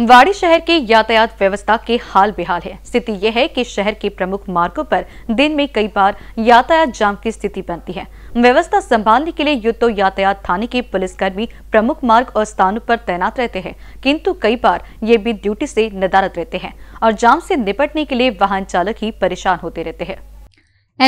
वाड़ी शहर की यातायात व्यवस्था के हाल बेहाल है स्थिति यह है कि शहर के प्रमुख मार्गों पर दिन में कई बार यातायात जाम की स्थिति बनती है व्यवस्था संभालने के लिए युद्ध तो यातायात थाने के पुलिसकर्मी प्रमुख मार्ग और स्थानों पर तैनात रहते हैं किंतु कई बार ये भी ड्यूटी से नदारत रहते हैं और जाम से निपटने के लिए वाहन चालक ही परेशान होते रहते हैं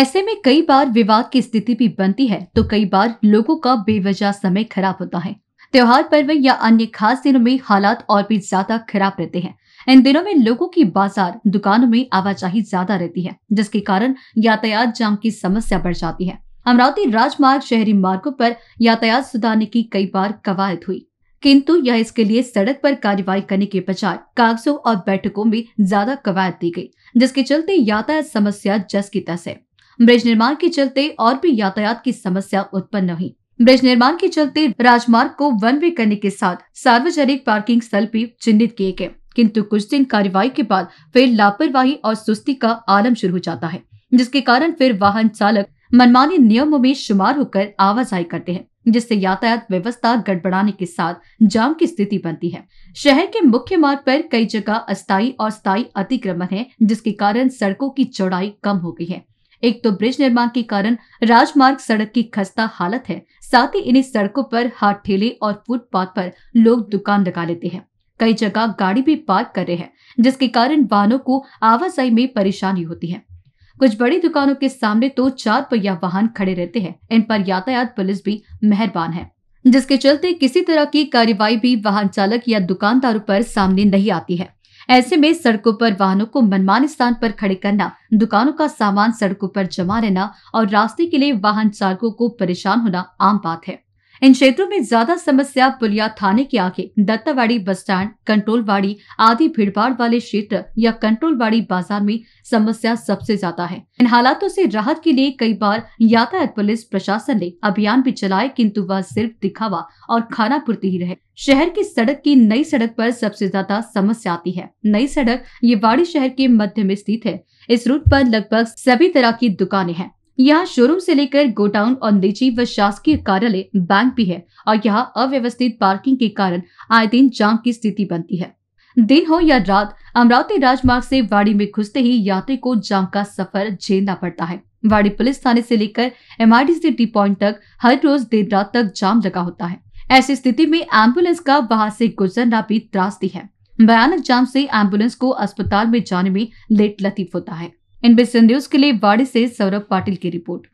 ऐसे में कई बार विवाद की स्थिति भी बनती है तो कई बार लोगों का बेवजह समय खराब होता है त्योहार पर्व या अन्य खास दिनों में हालात और भी ज्यादा खराब रहते हैं इन दिनों में लोगों की बाजार दुकानों में आवाजाही ज्यादा रहती है जिसके कारण यातायात जाम की समस्या बढ़ जाती है अमरावती राजमार्ग शहरी मार्गो पर यातायात सुधारने की कई बार कवायद हुई किंतु यह इसके लिए सड़क पर कार्रवाई करने के बजाय कागजों और बैठकों में ज्यादा कवायद दी गई जिसके चलते यातायात समस्या जस की तस है ब्रिज निर्माण के चलते और भी यातायात की समस्या उत्पन्न हुई ब्रिज निर्माण के चलते राजमार्ग को वन वे करने के साथ सार्वजनिक पार्किंग स्थल भी चिन्हित किए गए किंतु कुछ दिन कार्यवाही के बाद फिर लापरवाही और सुस्ती का आलम शुरू हो जाता है जिसके कारण फिर वाहन चालक मनमानी नियमों में शुमार होकर आवाजाही करते हैं जिससे यातायात व्यवस्था गड़बड़ाने के साथ जाम की स्थिति बनती है शहर के मुख्य मार्ग पर कई जगह अस्थायी और स्थायी अतिक्रमण है जिसके कारण सड़कों की चौड़ाई कम हो गई है एक तो ब्रिज निर्माण के कारण राजमार्ग सड़क की खस्ता हालत है साथ ही इन्हीं सड़कों पर हाथ ठेले और फुटपाथ पर लोग दुकान लगा लेते हैं कई जगह गाड़ी भी पार्क कर रहे हैं जिसके कारण वाहनों को आवाजाही में परेशानी होती है कुछ बड़ी दुकानों के सामने तो चार पहिया वाहन खड़े रहते हैं इन पर यातायात पुलिस भी मेहरबान है जिसके चलते किसी तरह की कार्यवाही भी वाहन चालक या दुकानदारों पर सामने नहीं आती है ऐसे में सड़कों पर वाहनों को मनमानी स्थान पर खड़े करना दुकानों का सामान सड़कों पर जमा रहना और रास्ते के लिए वाहन चालकों को परेशान होना आम बात है इन क्षेत्रों में ज्यादा समस्या पुलिया थाने के आगे दत्तावाड़ी बस स्टैंड कंट्रोलवाड़ी आदि भीड़भाड़ वाले क्षेत्र या कंट्रोलवाड़ी बाजार में समस्या सबसे ज्यादा है इन हालातों से राहत के लिए कई बार यातायात पुलिस प्रशासन ने अभियान भी चलाए किंतु वह सिर्फ दिखावा और खाना पूर्ति ही रहे शहर की सड़क की नई सड़क पर सबसे ज्यादा समस्या आती है नई सड़क ये वाड़ी शहर के मध्य में स्थित है इस रूट पर लगभग सभी तरह की दुकानें हैं यहाँ शोरूम से लेकर गोडाउन और निजी व शासकीय कार्यालय बैंक भी है और यहाँ अव्यवस्थित पार्किंग के कारण आए दिन जाम की स्थिति बनती है दिन हो या रात अमरावती राजमार्ग से वाड़ी में घुसते ही यात्री को जाम का सफर झेलना पड़ता है वाड़ी पुलिस थाने से लेकर एमआरडीसी टी पॉइंट तक हर रोज देर रात तक जाम लगा होता है ऐसी स्थिति में एम्बुलेंस का वहां से गुजरना भी त्रासदी है भयानक जाम से एम्बुलेंस को अस्पताल में जाने में लेट लतीफ होता है इन बिग संदेश के लिए बाड़ी से सौरभ पाटिल की रिपोर्ट